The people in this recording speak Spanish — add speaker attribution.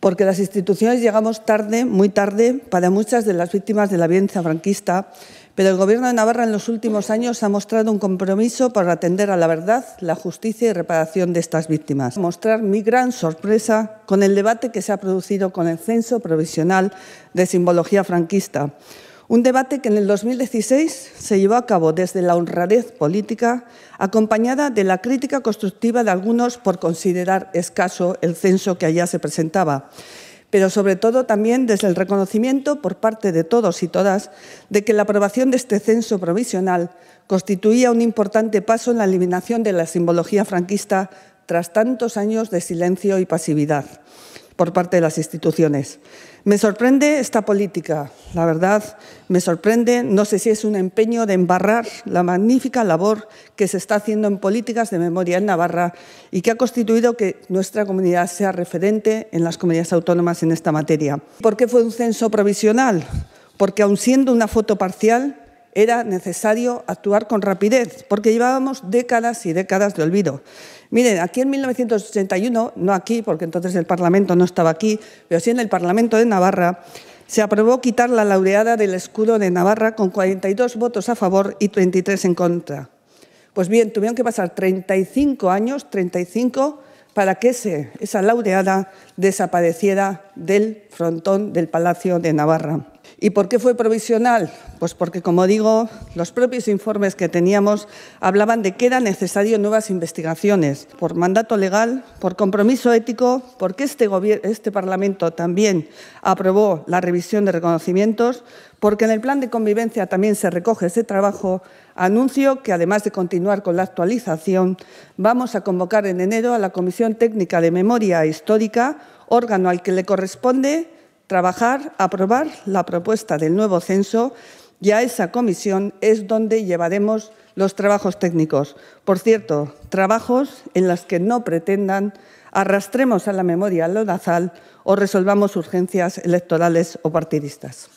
Speaker 1: porque las instituciones llegamos tarde, muy tarde, para muchas de las víctimas de la violencia franquista, pero el Gobierno de Navarra en los últimos años ha mostrado un compromiso para atender a la verdad, la justicia y reparación de estas víctimas. Mostrar mi gran sorpresa con el debate que se ha producido con el censo provisional de simbología franquista un debate que en el 2016 se llevó a cabo desde la honradez política, acompañada de la crítica constructiva de algunos por considerar escaso el censo que allá se presentaba, pero sobre todo también desde el reconocimiento por parte de todos y todas de que la aprobación de este censo provisional constituía un importante paso en la eliminación de la simbología franquista tras tantos años de silencio y pasividad por parte de las instituciones. Me sorprende esta política, la verdad, me sorprende, no sé si es un empeño de embarrar la magnífica labor que se está haciendo en políticas de memoria en Navarra y que ha constituido que nuestra comunidad sea referente en las comunidades autónomas en esta materia. ¿Por qué fue un censo provisional? Porque aun siendo una foto parcial, era necesario actuar con rapidez, porque llevábamos décadas y décadas de olvido. Miren, aquí en 1981, no aquí, porque entonces el Parlamento no estaba aquí, pero sí en el Parlamento de Navarra, se aprobó quitar la laureada del escudo de Navarra con 42 votos a favor y 33 en contra. Pues bien, tuvieron que pasar 35 años, 35, para que esa laureada desapareciera del frontón del Palacio de Navarra. ¿Y por qué fue provisional? Pues porque, como digo, los propios informes que teníamos hablaban de que eran necesarias nuevas investigaciones por mandato legal, por compromiso ético, porque este, este Parlamento también aprobó la revisión de reconocimientos, porque en el plan de convivencia también se recoge ese trabajo, anuncio que además de continuar con la actualización, vamos a convocar en enero a la Comisión Técnica de Memoria Histórica, órgano al que le corresponde trabajar, aprobar la propuesta del nuevo censo y a esa comisión es donde llevaremos los trabajos técnicos. Por cierto, trabajos en los que no pretendan arrastremos a la memoria lo nazal o resolvamos urgencias electorales o partidistas.